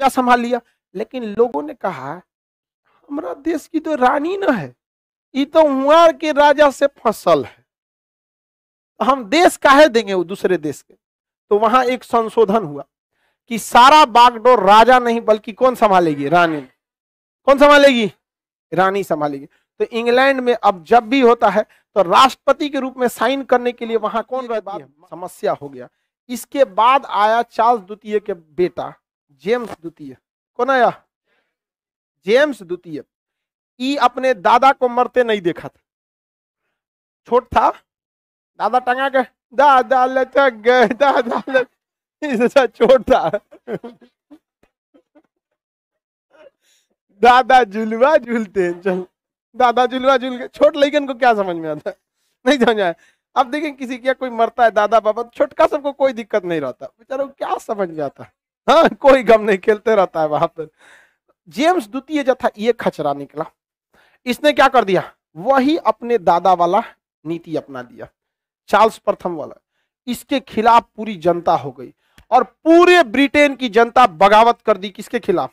राजा संभाल लिया लेकिन लोगों ने कहा हमारा देश की तो रानी ना है ये तो हुआर के राजा से फसल है तो हम देश काहे देंगे वो दूसरे देश के तो वहां एक संशोधन हुआ कि सारा बागडोर राजा नहीं बल्कि कौन संभालेगी रानी कौन संभालेगी रानी संभालेगी तो इंग्लैंड में अब जब भी होता है तो राष्ट्रपति के रूप में साइन करने के लिए वहां कौन रहती है समस्या हो गया इसके बाद आया चार्ल्स द्वितीय के बेटा जेम्स द्वितीय कौन आया जेम्स द्वितीय ई अपने दादा को मरते नहीं देखा था छोट था दादा टंगा के दादा लचक गए दादा लचक छोट था दादा झुलवा झूलते चल दादा झुलवा झूल के छोट लेकिन को क्या समझ में आता नहीं समझ आया अब देखें किसी क्या कोई मरता है दादा बाबा छोटका सबको कोई दिक्कत नहीं रहता बेचारा क्या समझ में आता हाँ कोई गम नहीं खेलते रहता है वहां पर जेम्स द्वितीय जो था ये खचरा निकला इसने क्या कर दिया वही अपने दादा वाला नीति अपना दिया चार्ल्स प्रथम वाला इसके खिलाफ पूरी जनता हो गई और पूरे ब्रिटेन की जनता बगावत कर दी किसके खिलाफ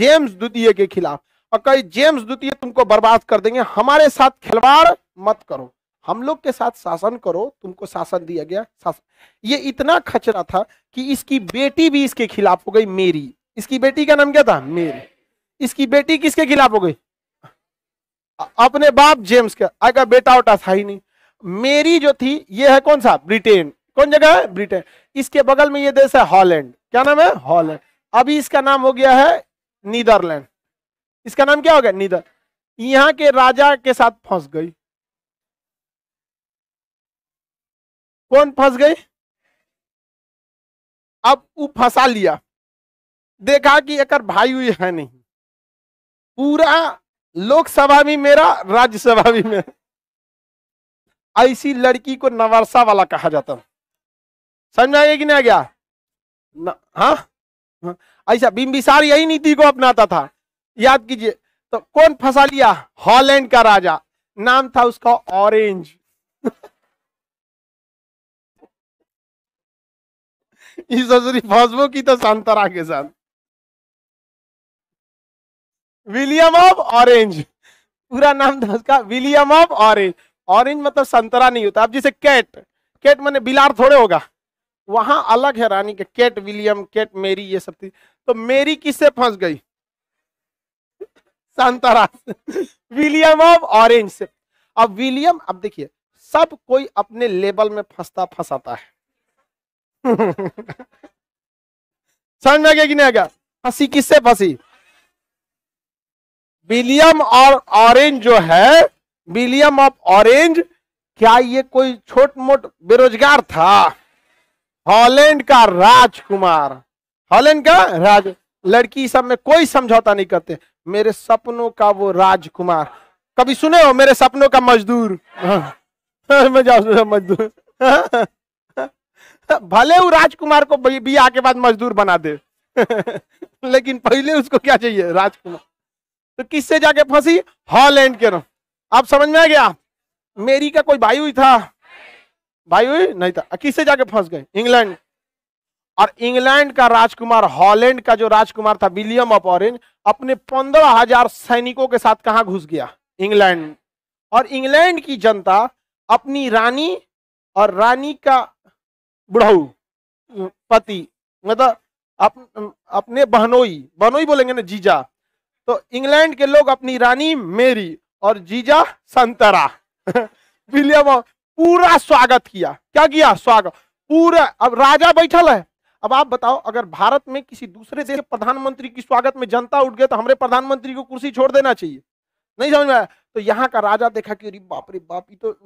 जेम्स द्वितीय के खिलाफ और कही जेम्स द्वितीय तुमको बर्बाद कर देंगे हमारे साथ खिलवाड़ मत करो हम लोग के साथ शासन करो तुमको शासन दिया गया शासन ये इतना खचरा था कि इसकी बेटी भी इसके खिलाफ हो गई मेरी इसकी बेटी का नाम क्या था मेरी इसकी बेटी किसके खिलाफ हो गई अपने बाप जेम्स का आगे बेटा उटा था ही नहीं मेरी जो थी ये है कौन सा ब्रिटेन कौन जगह है ब्रिटेन इसके बगल में ये देश है हॉलैंड क्या नाम है हॉलैंड अभी इसका नाम हो गया है नीदरलैंड इसका नाम क्या हो गया नीदर यहाँ के राजा के साथ फंस गई कौन फंस गए अब वो फंसा लिया देखा कि एक भाई हुई है नहीं पूरा लोकसभा भी मेरा राज्यसभा भी मेरा ऐसी लड़की को नवरसा वाला कहा जाता समझ में गया कि नहीं आ गया हाँ? हाँ ऐसा बिंबिसार यही नीति को अपनाता था याद कीजिए तो कौन फंसा लिया हॉलैंड का राजा नाम था उसका ऑरेंज इसोसरी फॉस्बो की तो सांतरा के साथ विलियम ऑफ ऑरेंज पूरा नाम था तो उसका विलियम ऑफ ऑरेंज ऑरेंज मतलब संतरा नहीं होता अब जैसे कैट कैट मैंने बिलार थोड़े होगा वहां अलग है रानी के कैट विलियम कैट मेरी ये सब थी तो मेरी किससे फंस गई संतरा विलियम ऑफ ऑरेंज से अब विलियम अब देखिए सब कोई अपने लेबल में फंसता फंसाता है समझ में आ गया कि नहीं आ गया फंसी किससे फंसी विलियम और ऑरेंज जो है विलियम ऑफ ऑरेंज क्या ये कोई छोट मोट बेरोजगार था हॉलैंड का राजकुमार हॉलैंड का राज लड़की सब में कोई समझौता नहीं करते मेरे सपनों का वो राजकुमार कभी सुने हो मेरे सपनों का मजदूर हाँ। मजदूर भले वो राजकुमार को बिया के बाद मजदूर बना दे लेकिन पहले उसको क्या चाहिए राजकुमार तो किससे जाके फंसी हॉलैंड के रफ आप समझ में आ गया मेरी का कोई भाई हुई था भाई हुई नहीं था किससे जाके फंस गए इंग्लैंड और इंग्लैंड का राजकुमार हॉलैंड का जो राजकुमार था विलियम ऑफ ऑरेंज अपने पंद्रह हजार सैनिकों के साथ कहा घुस गया इंग्लैंड और इंग्लैंड की जनता अपनी रानी और रानी का बुढ़ाऊ पति मतलब अप, अपने बहनोई बहनोई बोलेंगे ना जीजा तो इंग्लैंड के लोग अपनी रानी मेरी और जीजा संतरा विलियम पूरा स्वागत किया क्या किया स्वागत पूरा अब राजा बैठल है अब आप बताओ अगर भारत में किसी दूसरे देश के प्रधानमंत्री की स्वागत में जनता उठ गए तो हमारे प्रधानमंत्री को कुर्सी छोड़ देना चाहिए नहीं समझ में आया तो यहाँ का राजा देखा कि अरे बाप रे बाप ये तो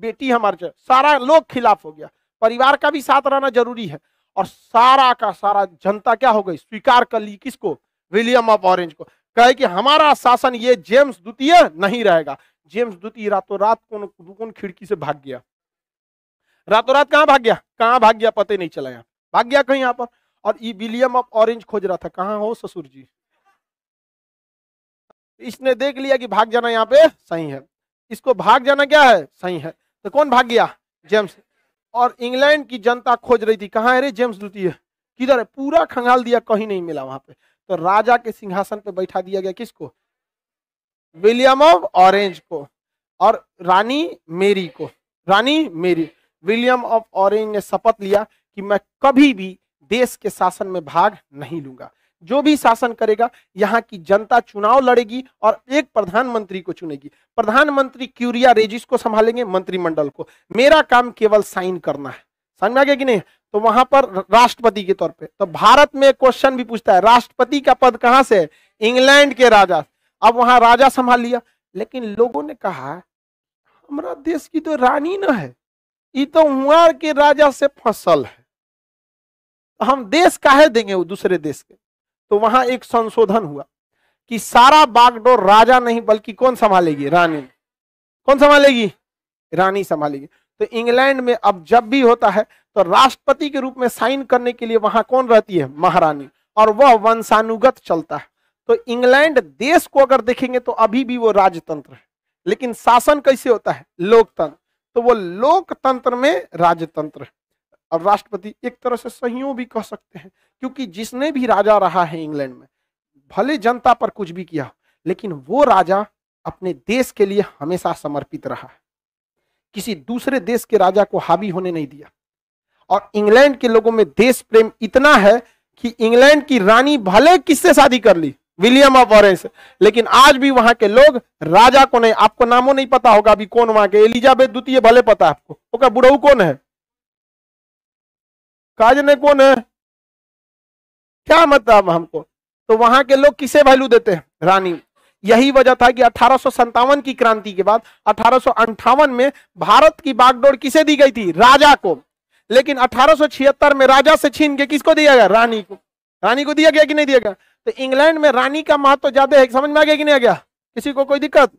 बेटी हमारे सारा लोग खिलाफ हो गया परिवार का भी साथ रहना जरूरी है और सारा का सारा जनता क्या हो गई स्वीकार कर ली किसको विलियम ऑफ ऑरेंज को कहे कि हमारा शासन ये जेम्स द्वितीय नहीं रहेगा जेम्स द्वितीय रातों रात कौन कौन खिड़की से भाग गया रातों रात कहाँ भाग गया कहाँ भाग गया पता नहीं चला यहां भाग गया कहीं यहाँ पर और ये विलियम ऑफ ऑरेंज खोज रहा था कहाँ हो ससुर जी इसने देख लिया कि भाग जाना यहाँ पे सही है इसको भाग जाना क्या है सही है तो कौन भाग गया जेम्स और इंग्लैंड की जनता खोज रही थी कहाँ है रे जेम्स द्वितीय किधर है पूरा खंगाल दिया कहीं नहीं मिला वहां पे तो राजा के सिंहासन पे बैठा दिया गया किसको विलियम ऑफ ऑरेंज को और रानी मेरी को रानी मेरी विलियम ऑफ ऑरेंज ने शपथ लिया कि मैं कभी भी देश के शासन में भाग नहीं लूंगा जो भी शासन करेगा यहाँ की जनता चुनाव लड़ेगी और एक प्रधानमंत्री को चुनेगी प्रधानमंत्री क्यूरिया रेजिस को संभालेंगे मंत्रिमंडल को मेरा काम केवल साइन करना है समझ में आ गया कि नहीं तो वहां पर राष्ट्रपति के तौर पे तो भारत में क्वेश्चन भी पूछता है राष्ट्रपति का पद कहाँ से है इंग्लैंड के राजा अब वहां राजा संभाल लिया लेकिन लोगों ने कहा हमारा देश की तो रानी ना है ये तो हुआ के राजा से फसल है हम देश काहे देंगे वो दूसरे देश के तो वहां एक संशोधन हुआ कि सारा बागडोर राजा नहीं बल्कि कौन संभालेगी रानी कौन संभालेगी रानी संभालेगी तो इंग्लैंड में अब जब भी होता है तो राष्ट्रपति के रूप में साइन करने के लिए वहां कौन रहती है महारानी और वह वंशानुगत चलता है तो इंग्लैंड देश को अगर देखेंगे तो अभी भी वो राजतंत्र है लेकिन शासन कैसे होता है लोकतंत्र तो वो लोकतंत्र में राजतंत्र है और राष्ट्रपति एक तरह से सहयोग भी कह सकते हैं क्योंकि जिसने भी राजा रहा है इंग्लैंड में भले जनता पर कुछ भी किया लेकिन वो राजा अपने देश के लिए हमेशा समर्पित रहा किसी दूसरे देश के राजा को हावी होने नहीं दिया और इंग्लैंड के लोगों में देश प्रेम इतना है कि इंग्लैंड की रानी भले किससे शादी कर ली विलियम ऑफ ऑरेंज लेकिन आज भी वहां के लोग राजा को नहीं आपको नामों नहीं पता होगा अभी कौन वहां के एलिजाबेथ द्वितीय भले पता है आपको बुढ़ऊ कौन है काज ने कौन है क्या मतलब हमको तो वहां के लोग किसे वैल्यू देते हैं रानी यही वजह था कि अठारह की क्रांति के बाद अठारह में भारत की बागडोर किसे दी गई थी राजा को लेकिन अठारह में राजा से छीन के किसको दिया गया रानी को रानी को दिया गया कि नहीं दिया गया तो इंग्लैंड में रानी का महत्व ज्यादा है समझ में आ गया कि नहीं आ गया किसी को कोई दिक्कत